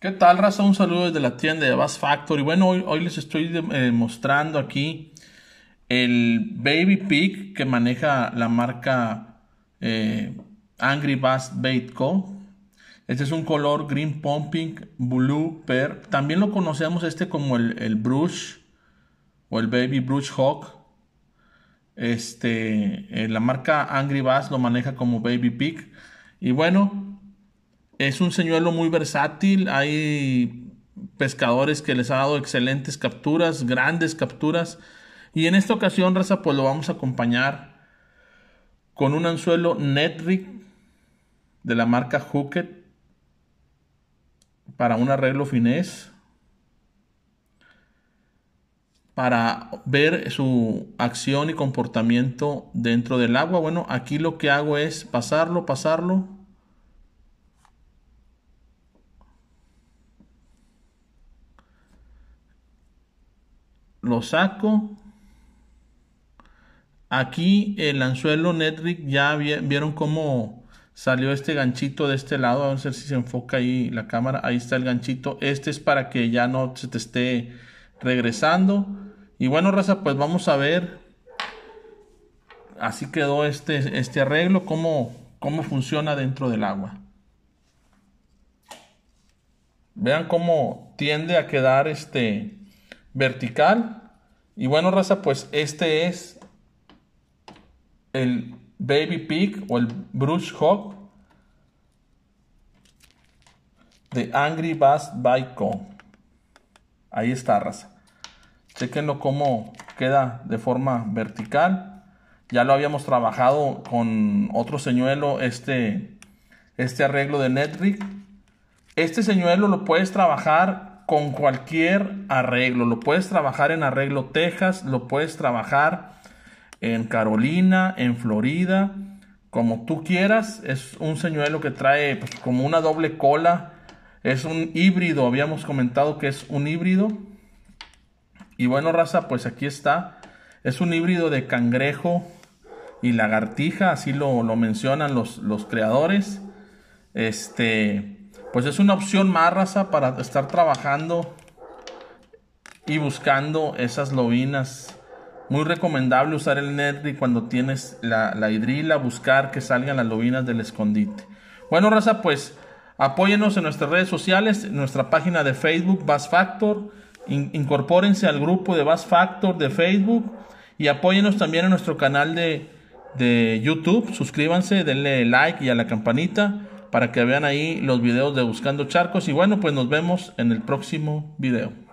¿Qué tal, raza? Un saludo desde la tienda de Bass Factory. Bueno, hoy, les estoy eh, mostrando aquí el Baby Pig que maneja la marca eh, Angry Bass Bait Co. Este es un color Green Pumping Blue pearl. También lo conocemos este como el, Brush o el Baby Brush Hawk. Este, eh, la marca Angry Bass lo maneja como Baby Pig. Y bueno, es un señuelo muy versátil, hay pescadores que les ha dado excelentes capturas, grandes capturas. Y en esta ocasión, raza, pues lo vamos a acompañar con un anzuelo Netrig de la marca Hooket para un arreglo finés. Para ver su acción y comportamiento dentro del agua. Bueno, aquí lo que hago es pasarlo, pasarlo lo saco. Aquí el anzuelo Netric. ya vieron cómo salió este ganchito de este lado. a ver si se enfoca ahí la cámara. Ahí está el ganchito. Este es para que ya no se te esté regresando. Y bueno, raza, pues vamos a ver. Así quedó este, este arreglo, cómo, cómo funciona dentro del agua. Vean cómo tiende a quedar este vertical. Y bueno, raza, pues este es el Baby Pig o el Brush Hawk de Angry Bass by Ahí está, raza. Chequenlo como queda de forma vertical. Ya lo habíamos trabajado con otro señuelo, este, este arreglo de NetRig... Este señuelo lo puedes trabajar con cualquier arreglo. Lo puedes trabajar en arreglo Texas, lo puedes trabajar en Carolina, en Florida, como tú quieras. Es un señuelo que trae pues, como una doble cola. Es un híbrido, habíamos comentado que es un híbrido. Y bueno, raza, pues aquí está. Es un híbrido de cangrejo y lagartija, así lo, mencionan los, los creadores. Este, pues es una opción más raza para estar trabajando y buscando esas lobinas. Muy recomendable usar el Netri cuando tienes la, hidrila, buscar que salgan las lobinas del escondite. Bueno, raza, pues apóyenos en nuestras redes sociales, en nuestra página de Facebook, Bass Factor. incorpórense al grupo de Bass Factor de Facebook y apóyenos también en nuestro canal de, de YouTube. Suscríbanse, denle like y a la campanita para que vean ahí los videos de Buscando Charcos. Y bueno, pues nos vemos en el próximo video.